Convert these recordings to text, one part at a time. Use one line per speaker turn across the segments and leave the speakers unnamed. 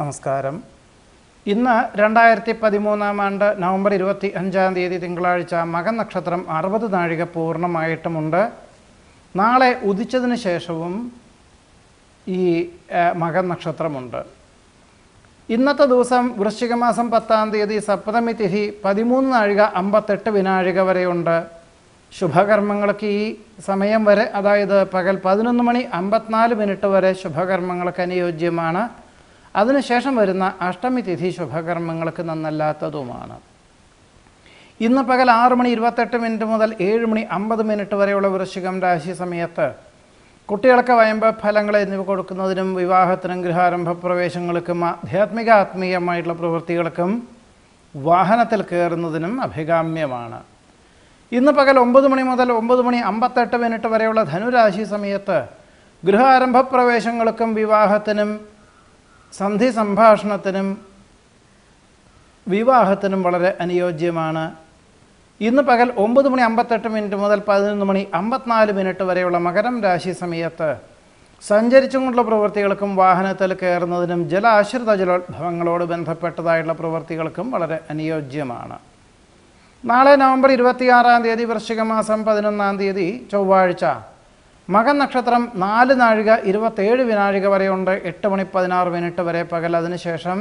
നമസ്കാരം ഇന്ന് രണ്ടായിരത്തി പതിമൂന്നാം ആണ്ട് നവംബർ ഇരുപത്തി അഞ്ചാം തീയതി തിങ്കളാഴ്ച മകൻ നക്ഷത്രം അറുപത് നാഴിക പൂർണ്ണമായിട്ടുമുണ്ട് നാളെ ഉദിച്ചതിന് ശേഷവും ഈ മകൻ നക്ഷത്രമുണ്ട് ഇന്നത്തെ ദിവസം വൃശ്ചിക മാസം പത്താം തീയതി സപ്തമി തിഥി പതിമൂന്ന് നാഴിക അമ്പത്തെട്ട് വിനാഴിക വരെയുണ്ട് ശുഭകർമ്മങ്ങൾക്ക് ഈ സമയം വരെ അതായത് പകൽ പതിനൊന്ന് മണി അമ്പത്തിനാല് മിനിറ്റ് വരെ ശുഭകർമ്മങ്ങൾക്ക് അനുയോജ്യമാണ് അതിനുശേഷം വരുന്ന അഷ്ടമി തിഥി ശുഭകർമ്മങ്ങൾക്ക് നന്നല്ലാത്തതുമാണ് ഇന്ന് പകൽ ആറ് മണി ഇരുപത്തെട്ട് മിനിറ്റ് മുതൽ ഏഴ് മണി അമ്പത് മിനിറ്റ് വരെയുള്ള വൃശ്ചികം രാശി സമയത്ത് കുട്ടികൾക്ക് വയമ്പ ഫലങ്ങൾ എന്നിവ കൊടുക്കുന്നതിനും വിവാഹത്തിനും ഗൃഹാരംഭ പ്രവേശങ്ങൾക്കും ആധ്യാത്മിക ആത്മീയമായിട്ടുള്ള പ്രവൃത്തികൾക്കും വാഹനത്തിൽ കയറുന്നതിനും അഭികാമ്യമാണ് ഇന്ന് പകൽ ഒമ്പത് മണി മുതൽ ഒമ്പത് മണി അമ്പത്തെട്ട് മിനിറ്റ് വരെയുള്ള ധനുരാശി സമയത്ത് ഗൃഹാരംഭ പ്രവേശങ്ങൾക്കും വിവാഹത്തിനും സന്ധി സംഭാഷണത്തിനും വിവാഹത്തിനും വളരെ അനുയോജ്യമാണ് ഇന്ന് പകൽ ഒമ്പത് മണി അമ്പത്തെട്ട് മിനിറ്റ് മുതൽ പതിനൊന്ന് മണി അമ്പത്തിനാല് മിനിറ്റ് വരെയുള്ള മകരം രാശി സമയത്ത് സഞ്ചരിച്ചുകൊണ്ടുള്ള പ്രവൃത്തികൾക്കും വാഹനത്തിൽ കയറുന്നതിനും ജലാശ്രിത ജലോത്ഭവങ്ങളോട് ബന്ധപ്പെട്ടതായുള്ള പ്രവൃത്തികൾക്കും വളരെ അനുയോജ്യമാണ് നാളെ നവംബർ ഇരുപത്തിയാറാം തീയതി വൃശ്ചിക മാസം പതിനൊന്നാം തീയതി ചൊവ്വാഴ്ച മകൻ നക്ഷത്രം നാല് നാഴിക ഇരുപത്തേഴ് വിനാഴിക വരെയുണ്ട് എട്ട് മണി പതിനാറ് മിനിറ്റ് വരെ പകൽ അതിനുശേഷം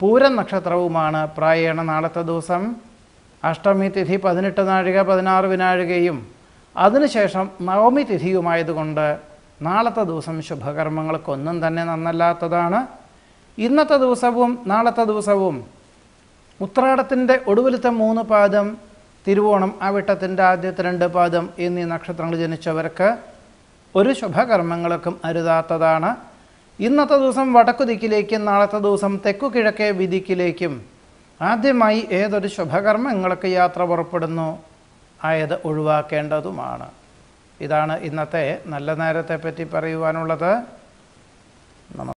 പൂരം നക്ഷത്രവുമാണ് പ്രായേണ നാളത്തെ ദിവസം അഷ്ടമി തിഥി പതിനെട്ട് നാഴിക പതിനാറ് വിനാഴികയും അതിനുശേഷം നവമി തിഥിയുമായതുകൊണ്ട് നാളത്തെ ദിവസം ശുഭകർമ്മങ്ങൾക്കൊന്നും തന്നെ നന്നല്ലാത്തതാണ് ഇന്നത്തെ ദിവസവും നാളത്തെ ദിവസവും ഉത്രാടത്തിൻ്റെ ഒടുവിലത്തെ മൂന്ന് പാദം തിരുവോണം ആ വിട്ടത്തിൻ്റെ ആദ്യത്തെ രണ്ട് പാദം എന്നീ നക്ഷത്രങ്ങൾ ജനിച്ചവർക്ക് ഒരു ശുഭകർമ്മങ്ങൾക്കും അരുതാത്തതാണ് ഇന്നത്തെ ദിവസം വടക്കു ദിക്കിലേക്കും നാളത്തെ ദിവസം തെക്കു കിഴക്കേ വിധിക്കിലേക്കും ആദ്യമായി ഏതൊരു ശുഭകർമ്മങ്ങൾക്ക് യാത്ര പുറപ്പെടുന്നു ആയത് ഒഴിവാക്കേണ്ടതുമാണ് ഇതാണ് ഇന്നത്തെ നല്ല നേരത്തെ പറ്റി പറയുവാനുള്ളത്